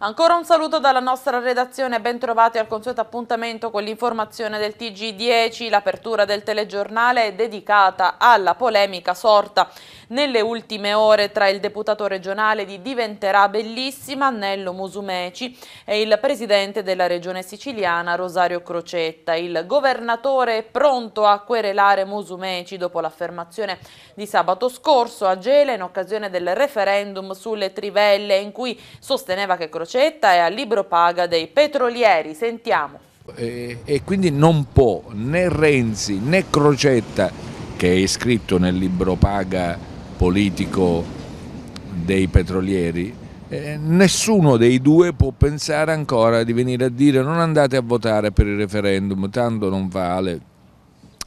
Ancora un saluto dalla nostra redazione, bentrovati al consueto appuntamento con l'informazione del TG10. L'apertura del telegiornale è dedicata alla polemica sorta nelle ultime ore tra il deputato regionale di Diventerà Bellissima, Nello Musumeci, e il presidente della regione siciliana, Rosario Crocetta. Il governatore è pronto a querelare Musumeci dopo l'affermazione di sabato scorso a Gela in occasione del referendum sulle trivelle in cui sosteneva che Crocetta è a libro paga dei petrolieri. Sentiamo. E, e quindi non può né Renzi né Crocetta, che è iscritto nel libro paga politico dei petrolieri, eh, nessuno dei due può pensare ancora di venire a dire non andate a votare per il referendum, tanto non vale,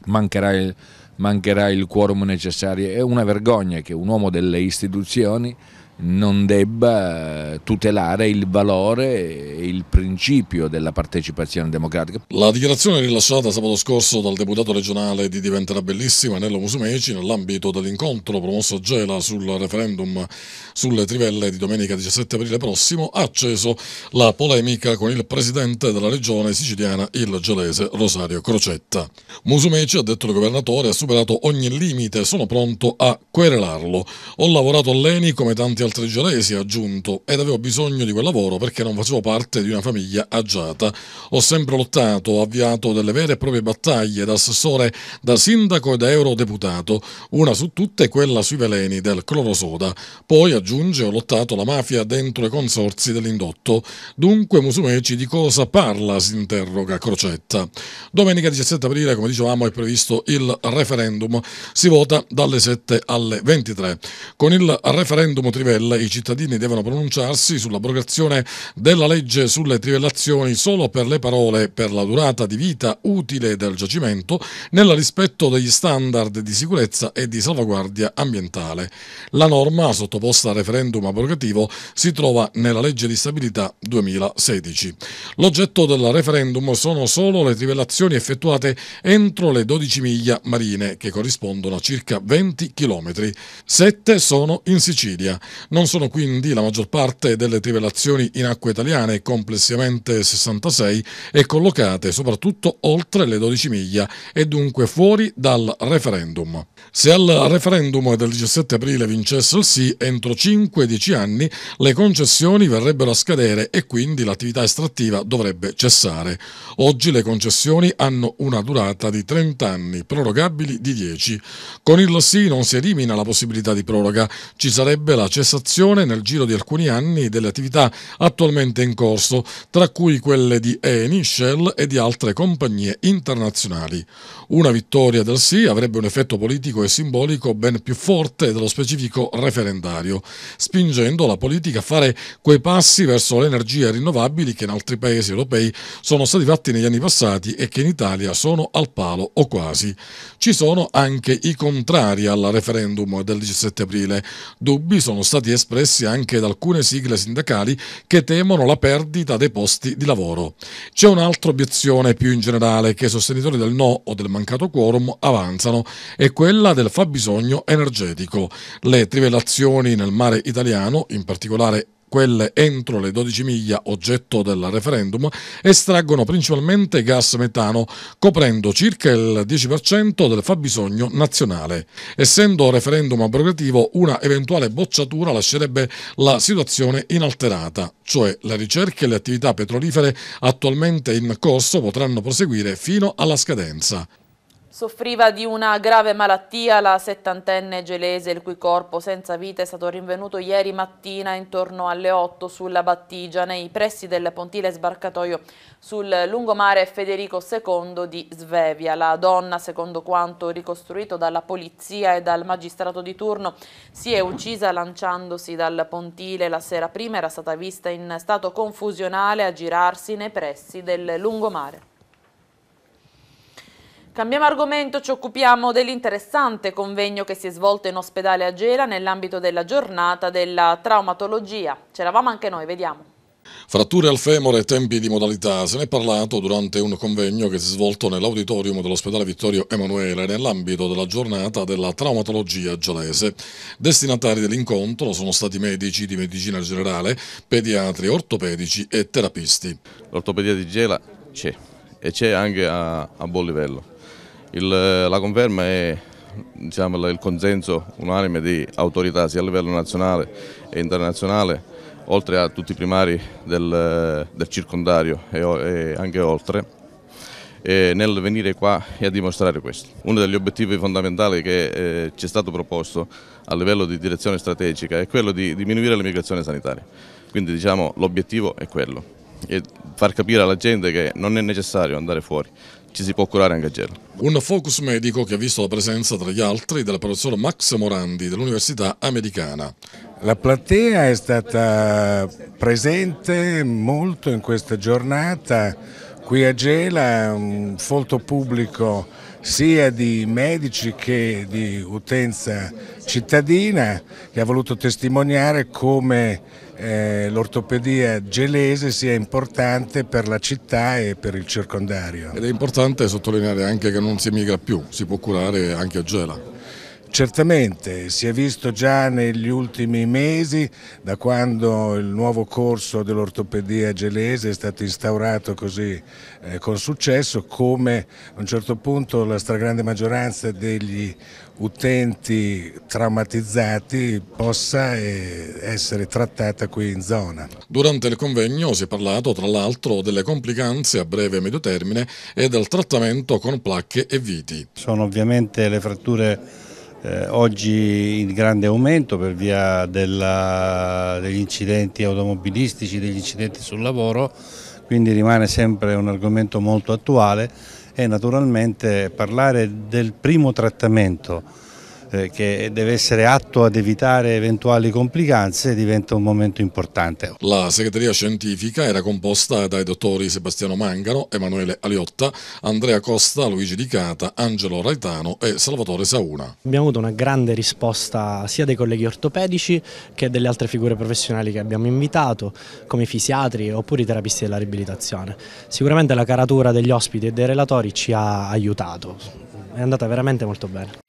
mancherà il, mancherà il quorum necessario. È una vergogna che un uomo delle istituzioni non debba eh, tutelare il valore e il principio della partecipazione democratica. La dichiarazione rilasciata sabato scorso dal deputato regionale di Diventerà Bellissima, Nello Musumeci, nell'ambito dell'incontro promosso a Gela sul referendum sulle trivelle di domenica 17 aprile prossimo, ha acceso la polemica con il presidente della regione siciliana, il gelese Rosario Crocetta. Musumeci, ha detto il governatore, ha superato ogni limite, sono pronto a querelarlo. Ho lavorato all'ENI come tanti altri altri giaresi, ha aggiunto, ed avevo bisogno di quel lavoro perché non facevo parte di una famiglia agiata. Ho sempre lottato, ho avviato delle vere e proprie battaglie da assessore, da sindaco e da eurodeputato, una su tutte quella sui veleni del clorosoda. Poi, aggiunge, ho lottato la mafia dentro i consorzi dell'indotto. Dunque Musumeci di cosa parla, si interroga Crocetta. Domenica 17 aprile, come dicevamo, è previsto il referendum. Si vota dalle 7 alle 23. Con il referendum Trivella Bruxelles i cittadini devono pronunciarsi sull'abrogazione della legge sulle trivellazioni solo per le parole per la durata di vita utile del giacimento nel rispetto degli standard di sicurezza e di salvaguardia ambientale. La norma sottoposta a referendum abrogativo si trova nella legge di stabilità 2016. L'oggetto del referendum sono solo le trivellazioni effettuate entro le 12 miglia marine che corrispondono a circa 20 km. Sette sono in Sicilia. Non sono quindi la maggior parte delle trivelazioni in acque italiane, complessivamente 66, e collocate soprattutto oltre le 12 miglia e dunque fuori dal referendum. Se al referendum del 17 aprile vincesse il sì, entro 5-10 anni le concessioni verrebbero a scadere e quindi l'attività estrattiva dovrebbe cessare. Oggi le concessioni hanno una durata di 30 anni, prorogabili di 10. Con il sì non si elimina la possibilità di proroga, ci sarebbe la cessazione cessazione nel giro di alcuni anni delle attività attualmente in corso, tra cui quelle di Eni, Shell e di altre compagnie internazionali. Una vittoria del sì avrebbe un effetto politico e simbolico ben più forte dello specifico referendario, spingendo la politica a fare quei passi verso le energie rinnovabili che in altri paesi europei sono stati fatti negli anni passati e che in Italia sono al palo o quasi. Ci sono anche i contrari al referendum del 17 aprile. Dubbi sono stati stati espressi anche da alcune sigle sindacali che temono la perdita dei posti di lavoro. C'è un'altra obiezione più in generale che i sostenitori del no o del mancato quorum avanzano, è quella del fabbisogno energetico. Le trivelazioni nel mare italiano, in particolare quelle entro le 12 miglia oggetto del referendum, estraggono principalmente gas metano, coprendo circa il 10% del fabbisogno nazionale. Essendo referendum abrogativo, una eventuale bocciatura lascerebbe la situazione inalterata, cioè le ricerche e le attività petrolifere attualmente in corso potranno proseguire fino alla scadenza. Soffriva di una grave malattia la settantenne gelese, il cui corpo senza vita è stato rinvenuto ieri mattina intorno alle 8 sulla Battigia, nei pressi del pontile sbarcatoio sul lungomare Federico II di Svevia. La donna, secondo quanto ricostruito dalla polizia e dal magistrato di turno, si è uccisa lanciandosi dal pontile la sera prima, era stata vista in stato confusionale a girarsi nei pressi del lungomare. Cambiamo argomento, ci occupiamo dell'interessante convegno che si è svolto in ospedale a Gela nell'ambito della giornata della traumatologia. C'eravamo anche noi, vediamo. Fratture al femore tempi di modalità se ne è parlato durante un convegno che si è svolto nell'auditorium dell'ospedale Vittorio Emanuele nell'ambito della giornata della traumatologia gelese. Destinatari dell'incontro sono stati medici di medicina generale, pediatri, ortopedici e terapisti. L'ortopedia di Gela c'è e c'è anche a, a buon livello il, la conferma è diciamo, il consenso unanime di autorità sia a livello nazionale e internazionale, oltre a tutti i primari del, del circondario e, e, anche oltre, nel venire qua e a dimostrare questo. Uno degli obiettivi fondamentali che eh, ci è stato proposto a livello di direzione strategica è quello di diminuire l'immigrazione sanitaria, quindi diciamo, l'obiettivo è quello e far capire alla gente che non è necessario andare fuori, ci si può curare anche a Gela. Un focus medico che ha visto la presenza tra gli altri del professor Max Morandi dell'Università Americana. La platea è stata presente molto in questa giornata, qui a Gela un folto pubblico sia di medici che di utenza cittadina che ha voluto testimoniare come eh, l'ortopedia gelese sia importante per la città e per il circondario. Ed è importante sottolineare anche che non si emigra più, si può curare anche a Gela. Certamente si è visto già negli ultimi mesi, da quando il nuovo corso dell'ortopedia gelese è stato instaurato così eh, con successo, come a un certo punto la stragrande maggioranza degli utenti traumatizzati possa eh, essere trattata qui in zona. Durante il convegno si è parlato tra l'altro delle complicanze a breve e medio termine e del trattamento con placche e viti. Sono ovviamente le fratture eh, oggi in grande aumento per via della, degli incidenti automobilistici, degli incidenti sul lavoro, quindi rimane sempre un argomento molto attuale e naturalmente parlare del primo trattamento eh, che deve essere atto ad evitare eventuali complicanze diventa un momento importante. La segreteria scientifica era composta dai dottori Sebastiano Mangano, Emanuele Aliotta, Andrea Costa, Luigi Dicata, Angelo Raitano e Salvatore Sauna. Abbiamo avuto una grande risposta sia dei colleghi ortopedici che delle altre figure professionali che abbiamo invitato, come i fisiatri oppure i terapisti della riabilitazione. Sicuramente la caratura degli ospiti e dei relatori ci ha aiutato, è andata veramente molto bene.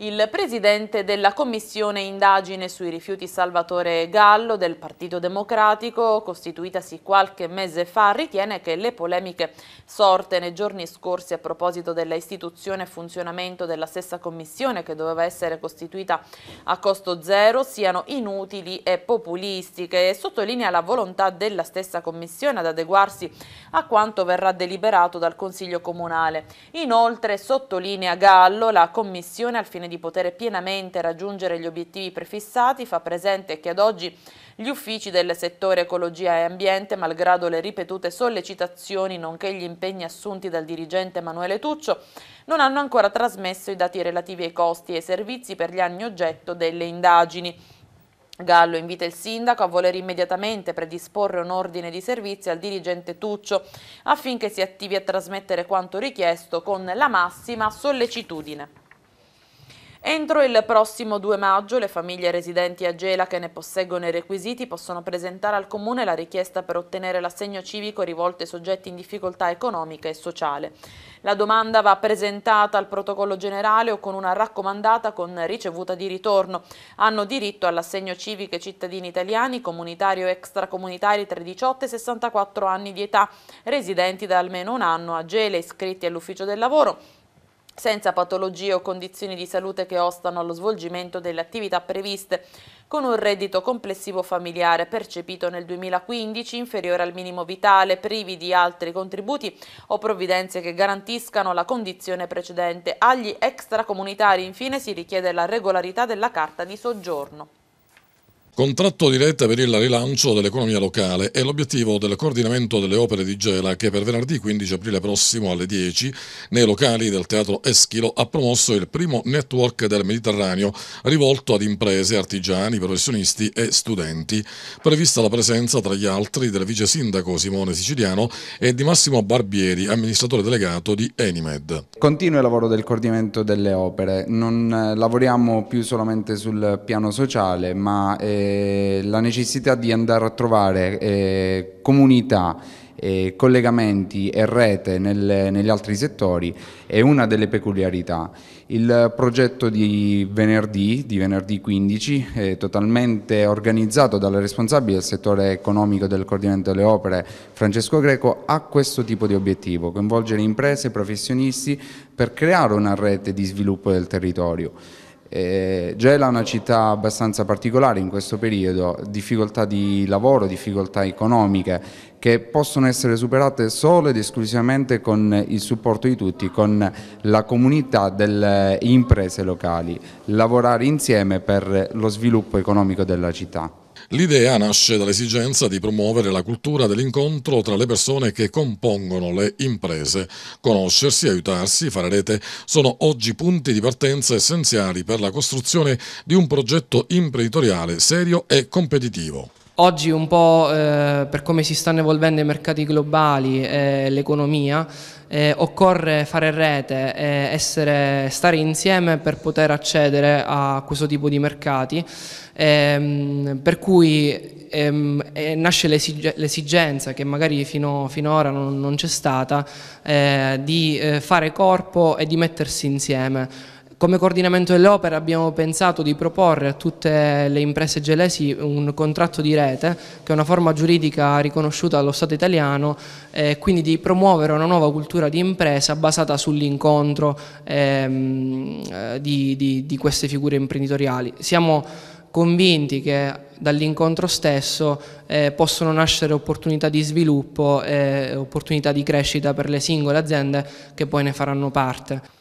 Il presidente della commissione indagine sui rifiuti Salvatore Gallo del Partito Democratico, costituitasi qualche mese fa, ritiene che le polemiche sorte nei giorni scorsi a proposito dell'istituzione e funzionamento della stessa commissione che doveva essere costituita a costo zero siano inutili e populistiche e sottolinea la volontà della stessa commissione ad adeguarsi a quanto verrà deliberato dal Consiglio Comunale. Inoltre sottolinea Gallo la commissione al fine di poter pienamente raggiungere gli obiettivi prefissati, fa presente che ad oggi gli uffici del settore ecologia e ambiente, malgrado le ripetute sollecitazioni nonché gli impegni assunti dal dirigente Emanuele Tuccio, non hanno ancora trasmesso i dati relativi ai costi e ai servizi per gli anni oggetto delle indagini. Gallo invita il sindaco a voler immediatamente predisporre un ordine di servizio al dirigente Tuccio affinché si attivi a trasmettere quanto richiesto con la massima sollecitudine. Entro il prossimo 2 maggio le famiglie residenti a Gela che ne posseggono i requisiti possono presentare al Comune la richiesta per ottenere l'assegno civico rivolto ai soggetti in difficoltà economica e sociale. La domanda va presentata al protocollo generale o con una raccomandata con ricevuta di ritorno. Hanno diritto all'assegno civico i cittadini italiani, comunitari o extracomunitari tra i 18 e i 64 anni di età, residenti da almeno un anno a Gela, iscritti all'ufficio del lavoro senza patologie o condizioni di salute che ostano allo svolgimento delle attività previste, con un reddito complessivo familiare percepito nel 2015 inferiore al minimo vitale, privi di altri contributi o provvidenze che garantiscano la condizione precedente. Agli extracomunitari infine si richiede la regolarità della carta di soggiorno. Contratto di rete per il rilancio dell'economia locale è l'obiettivo del coordinamento delle opere di Gela che per venerdì 15 aprile prossimo alle 10 nei locali del Teatro Eschilo ha promosso il primo network del Mediterraneo rivolto ad imprese, artigiani, professionisti e studenti. Prevista la presenza tra gli altri del vice sindaco Simone Siciliano e di Massimo Barbieri, amministratore delegato di Enimed. Continua il lavoro del coordinamento delle opere, non eh, lavoriamo più solamente sul piano sociale ma... È eh, la necessità di andare a trovare eh, comunità, eh, collegamenti e rete nel, negli altri settori è una delle peculiarità. Il progetto di venerdì, di venerdì 15, è totalmente organizzato dalla responsabile del settore economico del coordinamento delle opere, Francesco Greco, ha questo tipo di obiettivo, coinvolgere imprese e professionisti per creare una rete di sviluppo del territorio. Eh, Gela è una città abbastanza particolare in questo periodo, difficoltà di lavoro, difficoltà economiche che possono essere superate solo ed esclusivamente con il supporto di tutti, con la comunità delle imprese locali, lavorare insieme per lo sviluppo economico della città. L'idea nasce dall'esigenza di promuovere la cultura dell'incontro tra le persone che compongono le imprese. Conoscersi, aiutarsi, fare rete sono oggi punti di partenza essenziali per la costruzione di un progetto imprenditoriale serio e competitivo. Oggi un po' eh, per come si stanno evolvendo i mercati globali e eh, l'economia eh, occorre fare rete, essere, stare insieme per poter accedere a questo tipo di mercati, ehm, per cui ehm, eh, nasce l'esigenza che magari fino, finora non, non c'è stata eh, di eh, fare corpo e di mettersi insieme. Come coordinamento dell'opera abbiamo pensato di proporre a tutte le imprese gelesi un contratto di rete che è una forma giuridica riconosciuta dallo Stato italiano e eh, quindi di promuovere una nuova cultura di impresa basata sull'incontro ehm, eh, di, di, di queste figure imprenditoriali. Siamo convinti che dall'incontro stesso eh, possono nascere opportunità di sviluppo e opportunità di crescita per le singole aziende che poi ne faranno parte.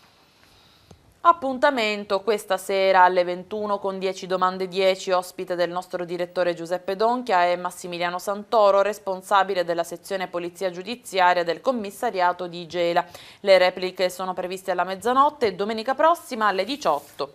Appuntamento questa sera alle 21 con 10 domande 10, ospite del nostro direttore Giuseppe Donchia e Massimiliano Santoro, responsabile della sezione Polizia Giudiziaria del commissariato di Gela. Le repliche sono previste alla mezzanotte e domenica prossima alle 18.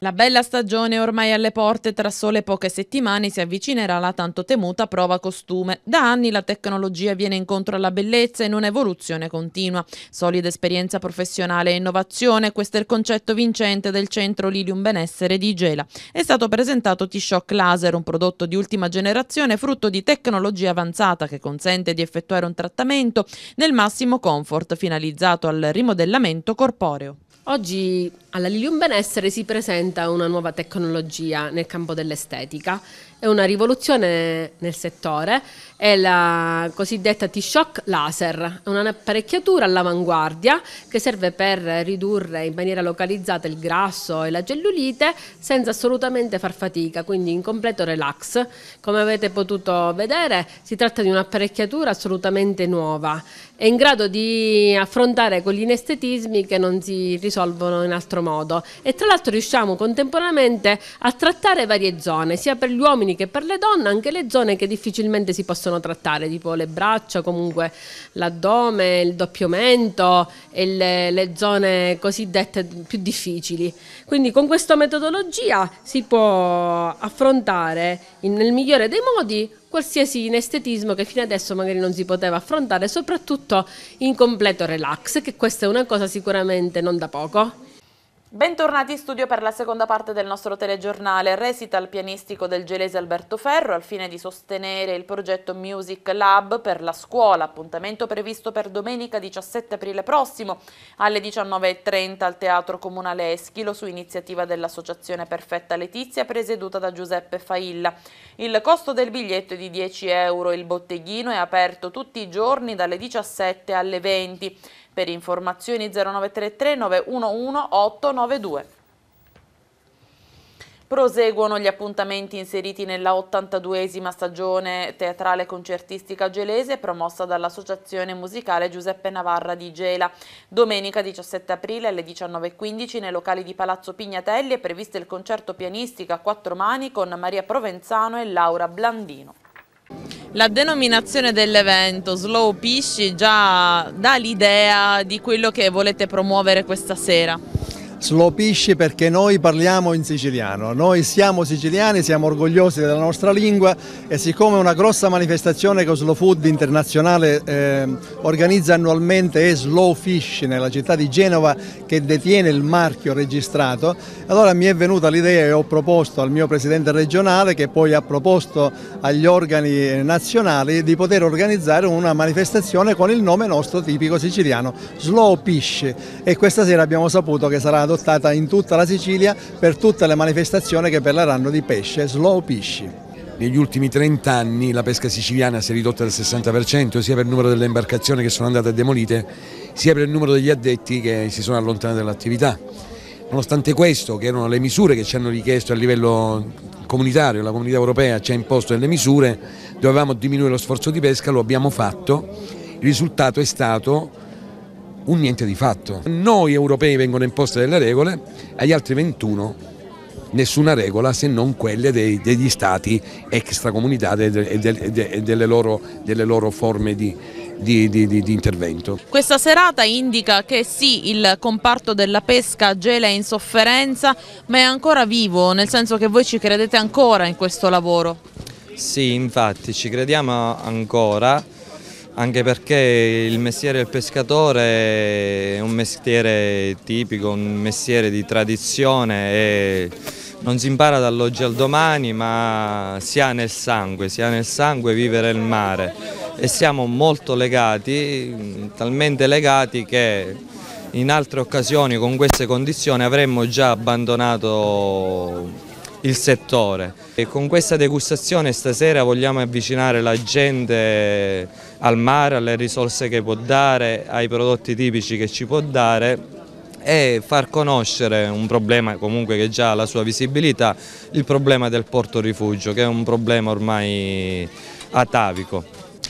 La bella stagione ormai alle porte, tra sole poche settimane si avvicinerà la tanto temuta prova costume. Da anni la tecnologia viene incontro alla bellezza in un'evoluzione continua. Solida esperienza professionale e innovazione, questo è il concetto vincente del centro Lilium Benessere di Gela. È stato presentato T-Shock Laser, un prodotto di ultima generazione frutto di tecnologia avanzata che consente di effettuare un trattamento nel massimo comfort finalizzato al rimodellamento corporeo. Oggi alla Lilium Benessere si presenta una nuova tecnologia nel campo dell'estetica, è una rivoluzione nel settore, è la cosiddetta T-Shock Laser, è un'apparecchiatura all'avanguardia che serve per ridurre in maniera localizzata il grasso e la cellulite senza assolutamente far fatica, quindi in completo relax. Come avete potuto vedere si tratta di un'apparecchiatura assolutamente nuova, è in grado di affrontare quegli inestetismi che non si risolvono in altro modo modo e tra l'altro riusciamo contemporaneamente a trattare varie zone, sia per gli uomini che per le donne, anche le zone che difficilmente si possono trattare, tipo le braccia, comunque l'addome, il doppio mento e le, le zone cosiddette più difficili. Quindi con questa metodologia si può affrontare in, nel migliore dei modi qualsiasi inestetismo che fino adesso magari non si poteva affrontare, soprattutto in completo relax, che questa è una cosa sicuramente non da poco. Bentornati in studio per la seconda parte del nostro telegiornale recital pianistico del gelese Alberto Ferro al fine di sostenere il progetto Music Lab per la scuola, appuntamento previsto per domenica 17 aprile prossimo alle 19.30 al Teatro Comunale Eschilo su iniziativa dell'Associazione Perfetta Letizia presieduta da Giuseppe Failla. Il costo del biglietto è di 10 euro, il botteghino è aperto tutti i giorni dalle 17 alle 20 per informazioni 0933 911 892. Proseguono gli appuntamenti inseriti nella 82esima stagione teatrale concertistica gelese promossa dall'Associazione Musicale Giuseppe Navarra di Gela. Domenica 17 aprile alle 19.15 nei locali di Palazzo Pignatelli è previsto il concerto pianistico a quattro mani con Maria Provenzano e Laura Blandino. La denominazione dell'evento Slow Pisci già dà l'idea di quello che volete promuovere questa sera slopisce perché noi parliamo in siciliano, noi siamo siciliani, siamo orgogliosi della nostra lingua e siccome una grossa manifestazione che Slow Food internazionale eh, organizza annualmente è Slow Fish nella città di Genova che detiene il marchio registrato, allora mi è venuta l'idea e ho proposto al mio presidente regionale che poi ha proposto agli organi nazionali di poter organizzare una manifestazione con il nome nostro tipico siciliano, Slow Fish e questa sera abbiamo saputo che sarà adottata in tutta la Sicilia per tutte le manifestazioni che parleranno di pesce, slow pisci. Negli ultimi 30 anni la pesca siciliana si è ridotta del 60% sia per il numero delle imbarcazioni che sono andate demolite sia per il numero degli addetti che si sono allontanati dall'attività. Nonostante questo, che erano le misure che ci hanno richiesto a livello comunitario, la comunità europea ci ha imposto delle misure, dovevamo diminuire lo sforzo di pesca, lo abbiamo fatto, il risultato è stato un niente di fatto. noi europei vengono imposte delle regole, agli altri 21 nessuna regola se non quelle dei, degli stati extracomunitari e, de, de, de, delle, loro, delle loro forme di, di, di, di, intervento. Questa serata indica che sì, il comparto della pesca gela in sofferenza, ma è ancora vivo, nel senso che voi ci credete ancora in questo lavoro. Sì, infatti ci crediamo ancora anche perché il mestiere del pescatore è un mestiere tipico, un mestiere di tradizione e non si impara dall'oggi al domani ma si ha nel sangue, si ha nel sangue vivere il mare e siamo molto legati, talmente legati che in altre occasioni con queste condizioni avremmo già abbandonato il settore e con questa degustazione stasera vogliamo avvicinare la gente al mare, alle risorse che può dare, ai prodotti tipici che ci può dare e far conoscere un problema comunque che già ha la sua visibilità, il problema del porto rifugio che è un problema ormai atavico.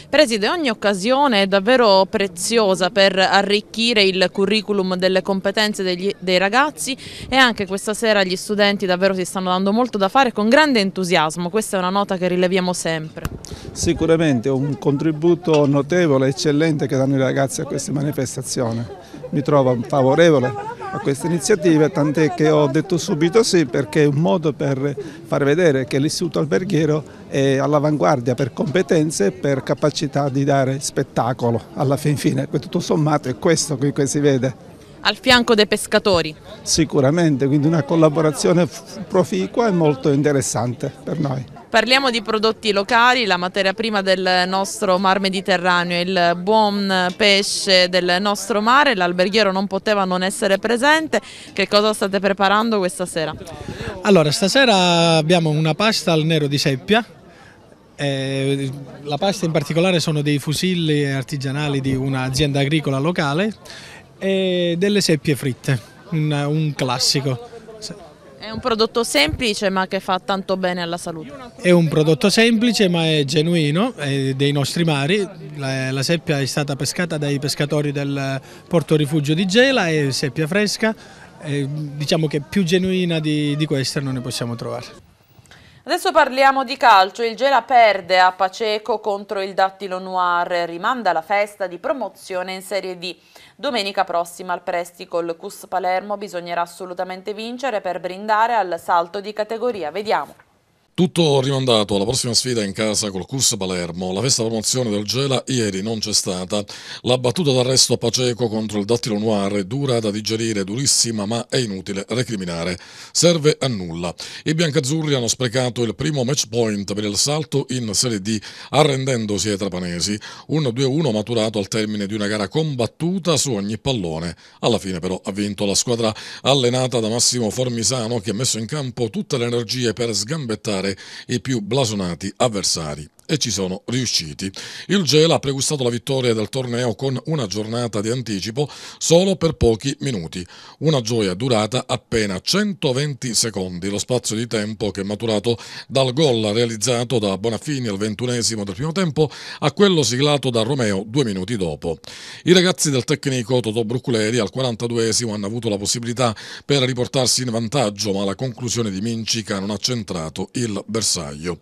Preside, ogni occasione è davvero preziosa per arricchire il curriculum delle competenze degli, dei ragazzi e anche questa sera gli studenti davvero si stanno dando molto da fare con grande entusiasmo, questa è una nota che rileviamo sempre. Sicuramente un contributo notevole, eccellente che danno i ragazzi a queste manifestazioni, mi trovo favorevole a questa iniziativa, tant'è che ho detto subito sì perché è un modo per far vedere che l'Istituto Alberghiero è all'avanguardia per competenze e per capacità di dare spettacolo alla fin fine, tutto sommato è questo qui che si vede al fianco dei pescatori. Sicuramente, quindi una collaborazione proficua e molto interessante per noi. Parliamo di prodotti locali, la materia prima del nostro mar Mediterraneo, il buon pesce del nostro mare, l'alberghiero non poteva non essere presente. Che cosa state preparando questa sera? Allora, stasera abbiamo una pasta al nero di seppia, eh, la pasta in particolare sono dei fusilli artigianali di un'azienda agricola locale e delle seppie fritte, un, un classico. È un prodotto semplice ma che fa tanto bene alla salute. È un prodotto semplice ma è genuino, è dei nostri mari. La, la seppia è stata pescata dai pescatori del porto rifugio di Gela, è seppia fresca, è, diciamo che più genuina di, di questa non ne possiamo trovare. Adesso parliamo di calcio, il Gela perde a Paceco contro il Dattilo Noir, rimanda la festa di promozione in Serie D. Domenica prossima al Presticol Cus Palermo bisognerà assolutamente vincere per brindare al salto di categoria. Vediamo. Tutto rimandato alla prossima sfida in casa col Cus Palermo. La festa promozione del Gela ieri non c'è stata. La battuta d'arresto a Paceco contro il Dattilo Noir è dura da digerire, durissima, ma è inutile recriminare. Serve a nulla. I biancazzurri hanno sprecato il primo match point per il salto in Serie D, arrendendosi ai trapanesi. Un 2-1 maturato al termine di una gara combattuta su ogni pallone. Alla fine però ha vinto la squadra allenata da Massimo Formisano che ha messo in campo tutte le energie per sgambettare sconfiggere i più blasonati avversari e ci sono riusciti. Il Gela ha pregustato la vittoria del torneo con una giornata di anticipo solo per pochi minuti. Una gioia durata appena 120 secondi, lo spazio di tempo che è maturato dal gol realizzato da Bonafini al ventunesimo del primo tempo a quello siglato da Romeo due minuti dopo. I ragazzi del tecnico Totò Bruculeri al 42esimo hanno avuto la possibilità per riportarsi in vantaggio, ma la conclusione di Mincica non ha centrato il bersaglio.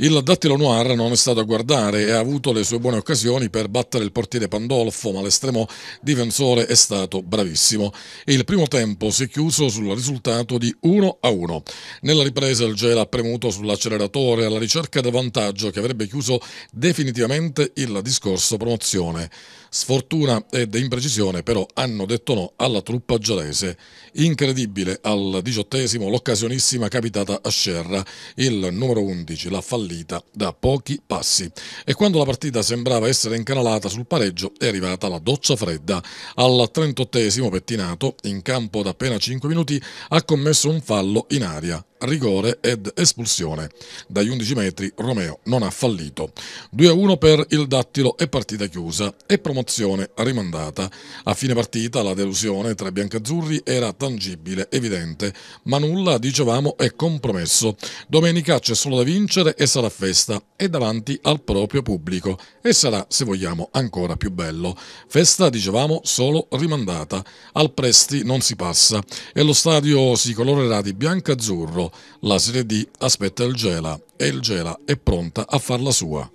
Il Dattilo Noir non è stato a guardare e ha avuto le sue buone occasioni per battere il portiere Pandolfo, ma l'estremo difensore è stato bravissimo. il primo tempo si è chiuso sul risultato di 1-1. Nella ripresa il Gela ha premuto sull'acceleratore alla ricerca del vantaggio che avrebbe chiuso definitivamente il discorso promozione. Sfortuna ed imprecisione però hanno detto no alla truppa giallese. Incredibile al diciottesimo l'occasionissima capitata a Scerra, il numero 11 l'ha fallita da pochi passi. E quando la partita sembrava essere incanalata sul pareggio è arrivata la doccia fredda. Al trentottesimo pettinato, in campo da appena 5 minuti, ha commesso un fallo in aria rigore ed espulsione. Dagli 11 metri Romeo non ha fallito. 2-1 per il Dattilo e partita chiusa e promosso promozione rimandata. A fine partita la delusione tra i biancazzurri era tangibile, evidente, ma nulla, dicevamo, è compromesso. Domenica c'è solo da vincere e sarà festa e davanti al proprio pubblico e sarà, se vogliamo, ancora più bello. Festa, dicevamo, solo rimandata. Al Presti non si passa e lo stadio si colorerà di biancazzurro. La Serie D aspetta il Gela e il Gela è pronta a farla sua.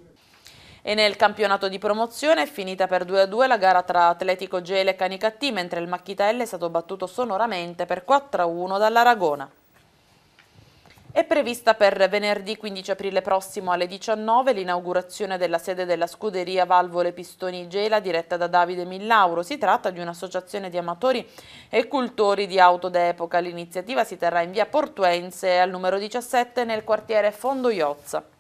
E nel campionato di promozione è finita per 2-2 la gara tra Atletico Gele e Canicattì, mentre il Macchitelle è stato battuto sonoramente per 4-1 dall'Aragona. È prevista per venerdì 15 aprile prossimo alle 19 l'inaugurazione della sede della scuderia Valvole Pistoni Gela diretta da Davide Millauro. Si tratta di un'associazione di amatori e cultori di auto d'epoca. L'iniziativa si terrà in via Portuense al numero 17 nel quartiere Fondo Iozza.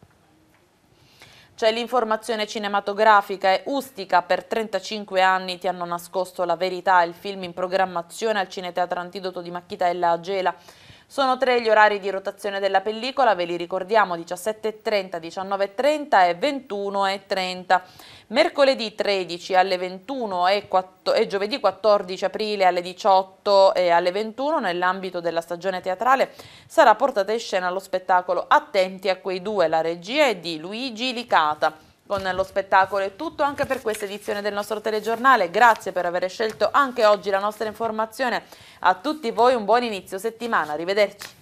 C'è l'informazione cinematografica e Ustica per 35 anni ti hanno nascosto la verità, il film in programmazione al Cineteatro Antidoto di Macchitella e La Agela. Sono tre gli orari di rotazione della pellicola, ve li ricordiamo 17.30, 19.30 e 21.30. Mercoledì 13 alle 21 e, 4, e, giovedì 14 aprile alle 18 e alle 21 nell'ambito della stagione teatrale sarà portata in scena lo spettacolo Attenti a quei due, la regia è di Luigi Licata con lo spettacolo. È tutto anche per questa edizione del nostro telegiornale. Grazie per aver scelto anche oggi la nostra informazione. A tutti voi un buon inizio settimana. Arrivederci.